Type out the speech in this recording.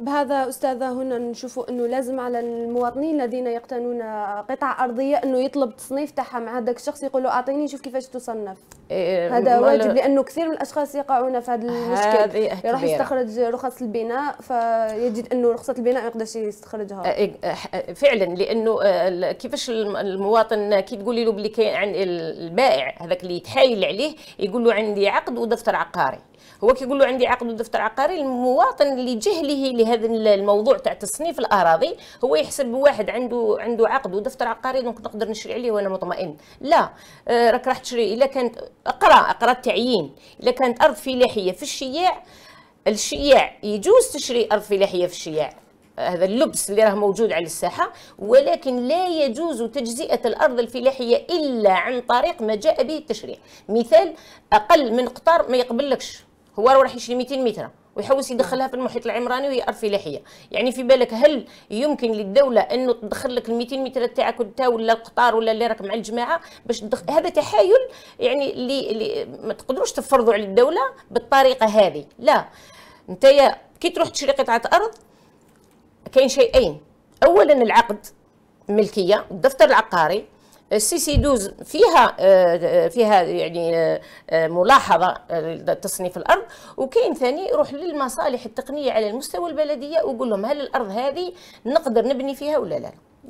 بهذا استاذه هنا نشوفوا انه لازم على المواطنين الذين يقتنون قطع ارضيه انه يطلب تصنيف تاعها مع هذاك الشخص يقول له اعطيني شوف كيفاش تصنف إيه, إيه، هذا واجب لانه كثير من الاشخاص يقعون في هذا المشكل يروح يستخرج رخص البناء فيجد انه رخصه البناء ما يقدرش يستخرجها إيه، إيه، فعلا لانه آه، كيفاش المواطن كي تقولي له بلي كاين عن البائع هذاك اللي يتحايل عليه يقول له عندي عقد ودفتر عقاري هو كيقول له عندي عقد ودفتر عقاري المواطن اللي جهله هذا الموضوع تاع تصنيف الاراضي هو يحسب واحد عنده عنده عقد ودفتر عقاري دونك نقدر نشري عليه وانا مطمئن لا آه، راك راح تشري الا كانت اقرا اقرا التعيين الا كانت ارض فلاحيه في الشياع الشياع يجوز تشري ارض فلاحيه في الشياع هذا اللبس اللي راه موجود على الساحه ولكن لا يجوز تجزئه الارض الفلاحيه الا عن طريق ما جاء به التشريع مثال اقل من قطار ما يقبلكش هو راح يشري 200 متر ويحوس يدخلها في المحيط العمراني وهي ارض فلاحيه يعني في بالك هل يمكن للدوله انه تدخل لك ال 200 متر تاعك انت ولا القطار ولا اللي راك مع الجماعه باش تدخل هذا تحايل يعني اللي, اللي ما تقدروش تفرضوا على الدوله بالطريقه هذه لا انت كي تروح تشري قطعه ارض كاين شيئين اولا العقد ملكيه الدفتر العقاري السي آه، سي دوز فيها آه، آه، فيها يعني ملاحظه لتصنيف الارض وكاين ثاني روح للمصالح التقنيه على المستوى البلديه وقول لهم هل الارض هذه نقدر نبني فيها ولا لا